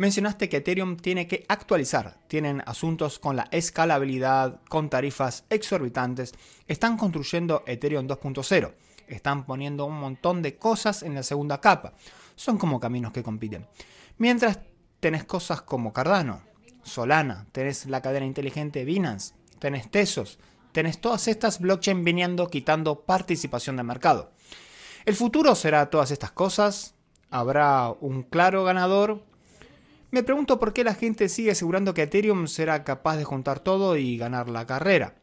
mencionaste que Ethereum tiene que actualizar. Tienen asuntos con la escalabilidad, con tarifas exorbitantes. Están construyendo Ethereum 2.0. Están poniendo un montón de cosas en la segunda capa. Son como caminos que compiten. Mientras tenés cosas como Cardano, Solana, tenés la cadena inteligente Binance, tenés Tesos, tenés todas estas blockchain viniendo quitando participación de mercado. El futuro será todas estas cosas, habrá un claro ganador, me pregunto por qué la gente sigue asegurando que Ethereum será capaz de juntar todo y ganar la carrera.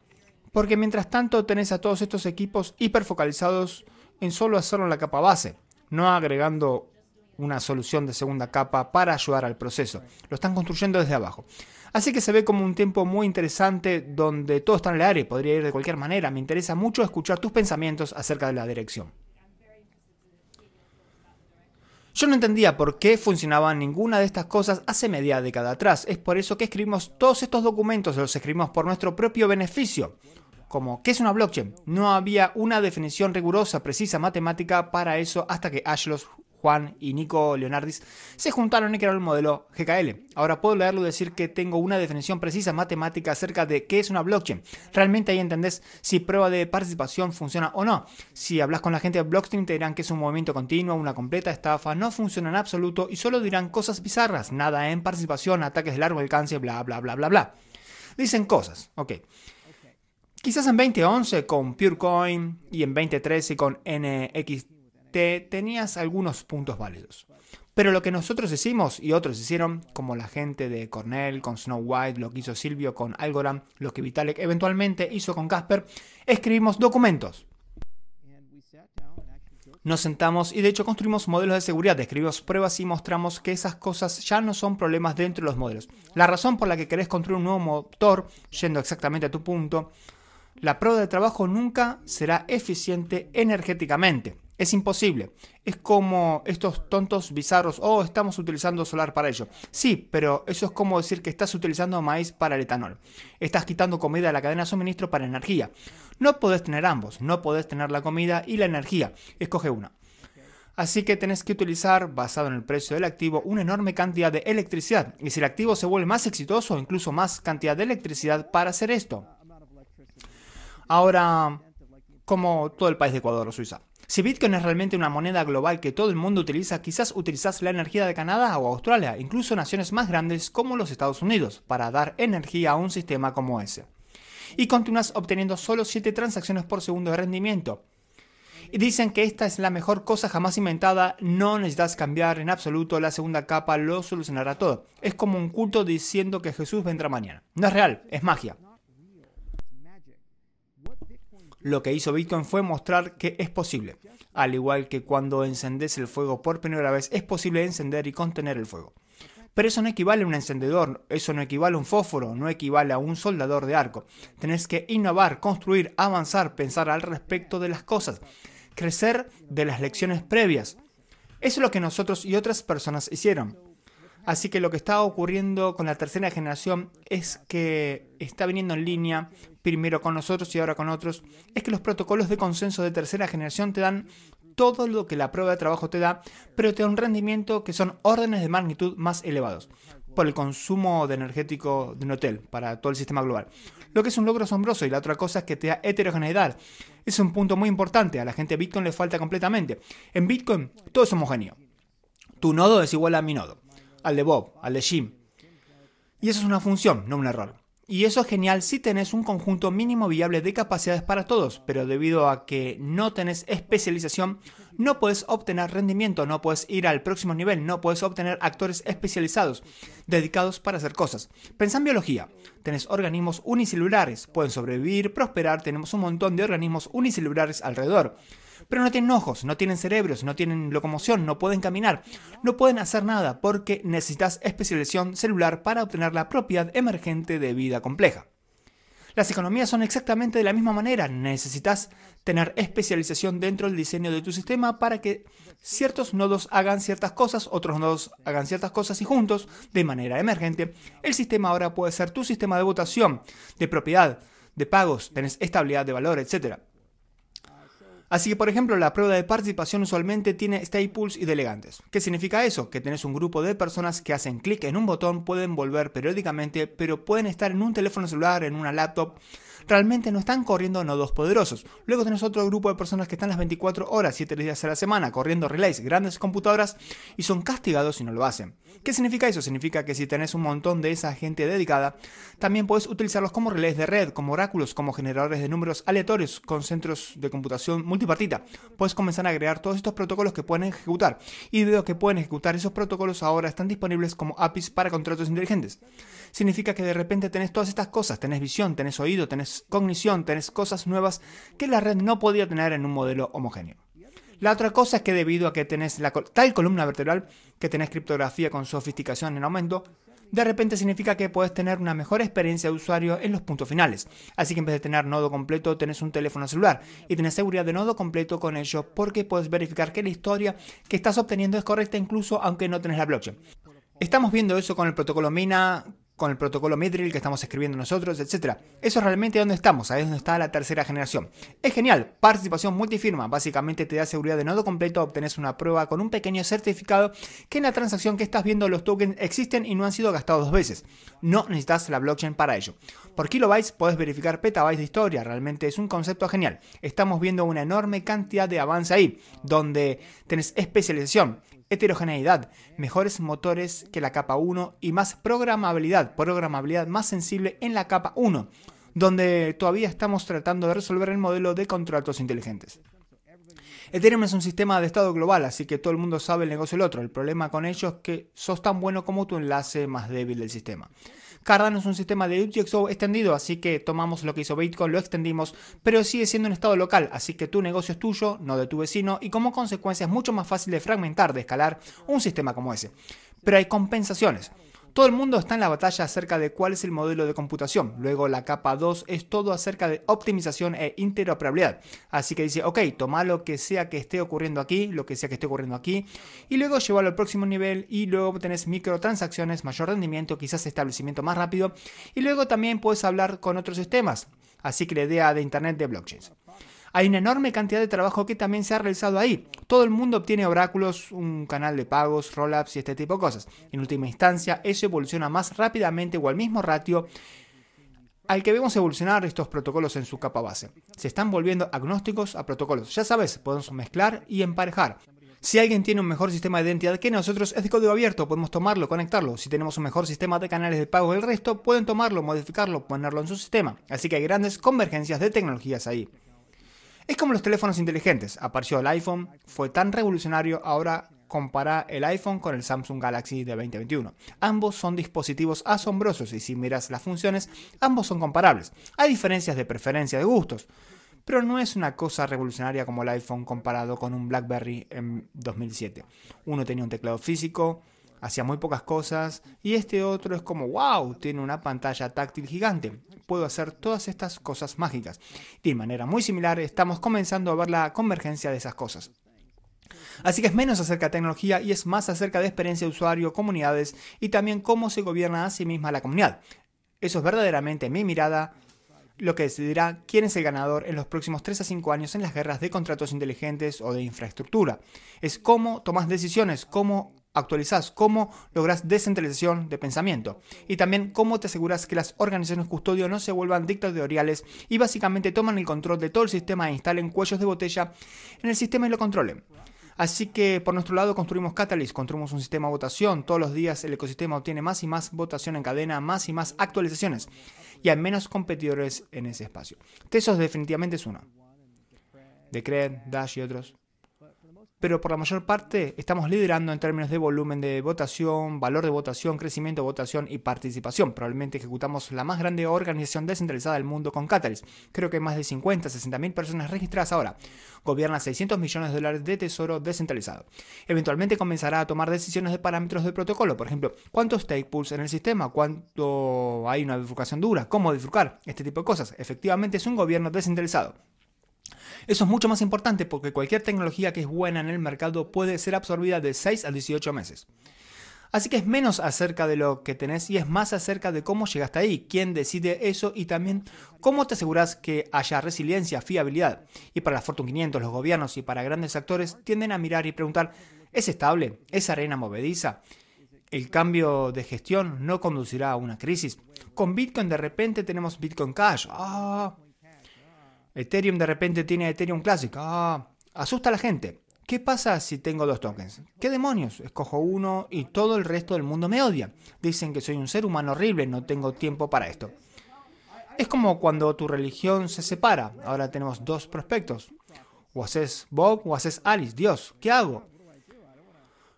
Porque mientras tanto tenés a todos estos equipos hiperfocalizados en solo hacerlo en la capa base, no agregando una solución de segunda capa para ayudar al proceso. Lo están construyendo desde abajo. Así que se ve como un tiempo muy interesante donde todo está en el área y podría ir de cualquier manera. Me interesa mucho escuchar tus pensamientos acerca de la dirección. Yo no entendía por qué funcionaban ninguna de estas cosas hace media década atrás. Es por eso que escribimos todos estos documentos, los escribimos por nuestro propio beneficio. Como, ¿qué es una blockchain? No había una definición rigurosa, precisa, matemática para eso hasta que Ashlos Juan y Nico Leonardis se juntaron y crearon el modelo GKL. Ahora puedo leerlo y decir que tengo una definición precisa matemática acerca de qué es una blockchain. Realmente ahí entendés si prueba de participación funciona o no. Si hablas con la gente de Blockstream te dirán que es un movimiento continuo, una completa estafa, no funciona en absoluto y solo dirán cosas bizarras, nada en participación, ataques de largo alcance, bla, bla, bla, bla, bla. Dicen cosas, ok. Quizás en 2011 con PureCoin y en 2013 con NXT tenías algunos puntos válidos. Pero lo que nosotros hicimos y otros hicieron, como la gente de Cornell con Snow White, lo que hizo Silvio con Algorand, lo que Vitalik eventualmente hizo con Casper, escribimos documentos. Nos sentamos y de hecho construimos modelos de seguridad, escribimos pruebas y mostramos que esas cosas ya no son problemas dentro de los modelos. La razón por la que querés construir un nuevo motor, yendo exactamente a tu punto, la prueba de trabajo nunca será eficiente energéticamente. Es imposible. Es como estos tontos bizarros, oh, estamos utilizando solar para ello. Sí, pero eso es como decir que estás utilizando maíz para el etanol. Estás quitando comida de la cadena de suministro para energía. No podés tener ambos, no podés tener la comida y la energía. Escoge una. Así que tenés que utilizar, basado en el precio del activo, una enorme cantidad de electricidad. Y si el activo se vuelve más exitoso, incluso más cantidad de electricidad para hacer esto. Ahora, como todo el país de Ecuador o Suiza. Si Bitcoin es realmente una moneda global que todo el mundo utiliza, quizás utilizas la energía de Canadá o Australia, incluso naciones más grandes como los Estados Unidos, para dar energía a un sistema como ese. Y continúas obteniendo solo 7 transacciones por segundo de rendimiento, y dicen que esta es la mejor cosa jamás inventada, no necesitas cambiar en absoluto, la segunda capa lo solucionará todo. Es como un culto diciendo que Jesús vendrá mañana. No es real, es magia. Lo que hizo Bitcoin fue mostrar que es posible. Al igual que cuando encendes el fuego por primera vez, es posible encender y contener el fuego. Pero eso no equivale a un encendedor, eso no equivale a un fósforo, no equivale a un soldador de arco. Tenés que innovar, construir, avanzar, pensar al respecto de las cosas, crecer de las lecciones previas. Eso es lo que nosotros y otras personas hicieron. Así que lo que está ocurriendo con la tercera generación es que está viniendo en línea, primero con nosotros y ahora con otros, es que los protocolos de consenso de tercera generación te dan todo lo que la prueba de trabajo te da, pero te da un rendimiento que son órdenes de magnitud más elevados por el consumo de energético de un hotel para todo el sistema global. Lo que es un logro asombroso y la otra cosa es que te da heterogeneidad. Es un punto muy importante, a la gente de Bitcoin le falta completamente. En Bitcoin todo es homogéneo. Tu nodo es igual a mi nodo al de Bob, al de Jim. Y eso es una función, no un error. Y eso es genial si tenés un conjunto mínimo viable de capacidades para todos, pero debido a que no tenés especialización, no puedes obtener rendimiento, no puedes ir al próximo nivel, no puedes obtener actores especializados, dedicados para hacer cosas. Pensá en biología. Tenés organismos unicelulares, pueden sobrevivir, prosperar, tenemos un montón de organismos unicelulares alrededor pero no tienen ojos, no tienen cerebros, no tienen locomoción, no pueden caminar, no pueden hacer nada porque necesitas especialización celular para obtener la propiedad emergente de vida compleja. Las economías son exactamente de la misma manera, necesitas tener especialización dentro del diseño de tu sistema para que ciertos nodos hagan ciertas cosas, otros nodos hagan ciertas cosas y juntos, de manera emergente, el sistema ahora puede ser tu sistema de votación, de propiedad, de pagos, tenés estabilidad de valor, etc. Así que, por ejemplo, la prueba de participación usualmente tiene pools y delegantes. ¿Qué significa eso? Que tenés un grupo de personas que hacen clic en un botón, pueden volver periódicamente, pero pueden estar en un teléfono celular, en una laptop. Realmente no están corriendo nodos poderosos. Luego tenés otro grupo de personas que están las 24 horas, 7 días a la semana, corriendo relays, grandes computadoras, y son castigados si no lo hacen. ¿Qué significa eso? Significa que si tenés un montón de esa gente dedicada, también puedes utilizarlos como relays de red, como oráculos, como generadores de números aleatorios, con centros de computación múltiples multipartita, puedes comenzar a agregar todos estos protocolos que pueden ejecutar. Y de los que pueden ejecutar esos protocolos ahora están disponibles como APIs para contratos inteligentes. Significa que de repente tenés todas estas cosas, tenés visión, tenés oído, tenés cognición, tenés cosas nuevas que la red no podía tener en un modelo homogéneo. La otra cosa es que debido a que tenés tal columna vertebral, que tenés criptografía con sofisticación en aumento, de repente significa que puedes tener una mejor experiencia de usuario en los puntos finales. Así que en vez de tener nodo completo, tenés un teléfono celular y tenés seguridad de nodo completo con ello porque puedes verificar que la historia que estás obteniendo es correcta incluso aunque no tenés la blockchain. Estamos viendo eso con el protocolo Mina, con el protocolo Midril que estamos escribiendo nosotros, etc. Eso es realmente donde estamos, ahí es donde está la tercera generación. Es genial, participación multifirma, básicamente te da seguridad de nodo completo, obtenés una prueba con un pequeño certificado que en la transacción que estás viendo los tokens existen y no han sido gastados dos veces. No necesitas la blockchain para ello. Por kilobytes podés verificar petabytes de historia, realmente es un concepto genial. Estamos viendo una enorme cantidad de avance ahí, donde tenés especialización heterogeneidad, mejores motores que la capa 1 y más programabilidad, programabilidad más sensible en la capa 1, donde todavía estamos tratando de resolver el modelo de contratos inteligentes. Ethereum es un sistema de estado global, así que todo el mundo sabe el negocio del otro. El problema con ellos es que sos tan bueno como tu enlace más débil del sistema. Cardano es un sistema de UTXO extendido, así que tomamos lo que hizo Bitcoin, lo extendimos, pero sigue siendo un estado local, así que tu negocio es tuyo, no de tu vecino, y como consecuencia es mucho más fácil de fragmentar, de escalar un sistema como ese. Pero hay compensaciones. Todo el mundo está en la batalla acerca de cuál es el modelo de computación. Luego la capa 2 es todo acerca de optimización e interoperabilidad. Así que dice, ok, toma lo que sea que esté ocurriendo aquí, lo que sea que esté ocurriendo aquí, y luego llévalo al próximo nivel y luego tenés microtransacciones, mayor rendimiento, quizás establecimiento más rápido, y luego también puedes hablar con otros sistemas. Así que la idea de Internet de blockchains hay una enorme cantidad de trabajo que también se ha realizado ahí. Todo el mundo obtiene oráculos, un canal de pagos, rollups y este tipo de cosas. En última instancia, eso evoluciona más rápidamente o al mismo ratio al que vemos evolucionar estos protocolos en su capa base. Se están volviendo agnósticos a protocolos. Ya sabes, podemos mezclar y emparejar. Si alguien tiene un mejor sistema de identidad que nosotros, es de código abierto, podemos tomarlo, conectarlo. Si tenemos un mejor sistema de canales de pago del resto, pueden tomarlo, modificarlo, ponerlo en su sistema. Así que hay grandes convergencias de tecnologías ahí. Es como los teléfonos inteligentes. Apareció el iPhone, fue tan revolucionario, ahora compara el iPhone con el Samsung Galaxy de 2021. Ambos son dispositivos asombrosos y si miras las funciones, ambos son comparables. Hay diferencias de preferencia de gustos, pero no es una cosa revolucionaria como el iPhone comparado con un BlackBerry en 2007. Uno tenía un teclado físico, hacía muy pocas cosas, y este otro es como, wow, tiene una pantalla táctil gigante, puedo hacer todas estas cosas mágicas. De manera muy similar, estamos comenzando a ver la convergencia de esas cosas. Así que es menos acerca de tecnología y es más acerca de experiencia de usuario, comunidades y también cómo se gobierna a sí misma la comunidad. Eso es verdaderamente mi mirada lo que decidirá quién es el ganador en los próximos 3 a 5 años en las guerras de contratos inteligentes o de infraestructura. Es cómo tomas decisiones, cómo actualizás, cómo lográs descentralización de pensamiento y también cómo te aseguras que las organizaciones custodio no se vuelvan dictatoriales y básicamente toman el control de todo el sistema e instalen cuellos de botella en el sistema y lo controlen. Así que por nuestro lado construimos Catalyst, construimos un sistema de votación, todos los días el ecosistema obtiene más y más votación en cadena, más y más actualizaciones y hay menos competidores en ese espacio. Tesos definitivamente es uno. Decred, Dash y otros pero por la mayor parte estamos liderando en términos de volumen de votación, valor de votación, crecimiento de votación y participación. Probablemente ejecutamos la más grande organización descentralizada del mundo con Catalyst. Creo que más de 50, 60 mil personas registradas ahora. Gobierna 600 millones de dólares de tesoro descentralizado. Eventualmente comenzará a tomar decisiones de parámetros del protocolo, por ejemplo, cuántos take pools en el sistema, cuánto hay una bifurcación dura, cómo bifurcar, este tipo de cosas. Efectivamente es un gobierno descentralizado. Eso es mucho más importante porque cualquier tecnología que es buena en el mercado puede ser absorbida de 6 a 18 meses. Así que es menos acerca de lo que tenés y es más acerca de cómo llegaste ahí, quién decide eso y también cómo te aseguras que haya resiliencia, fiabilidad. Y para la Fortune 500, los gobiernos y para grandes actores tienden a mirar y preguntar, ¿es estable? ¿Es arena movediza? ¿El cambio de gestión no conducirá a una crisis? Con Bitcoin de repente tenemos Bitcoin Cash. Ah, Ethereum de repente tiene Ethereum Classic. Ah, asusta a la gente. ¿Qué pasa si tengo dos tokens? ¿Qué demonios? Escojo uno y todo el resto del mundo me odia. Dicen que soy un ser humano horrible, no tengo tiempo para esto. Es como cuando tu religión se separa. Ahora tenemos dos prospectos. O haces Bob o haces Alice. Dios, ¿qué hago?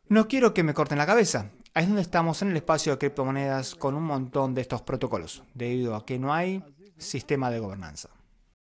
No quiero que me corten la cabeza. Ahí es donde estamos en el espacio de criptomonedas con un montón de estos protocolos, debido a que no hay sistema de gobernanza.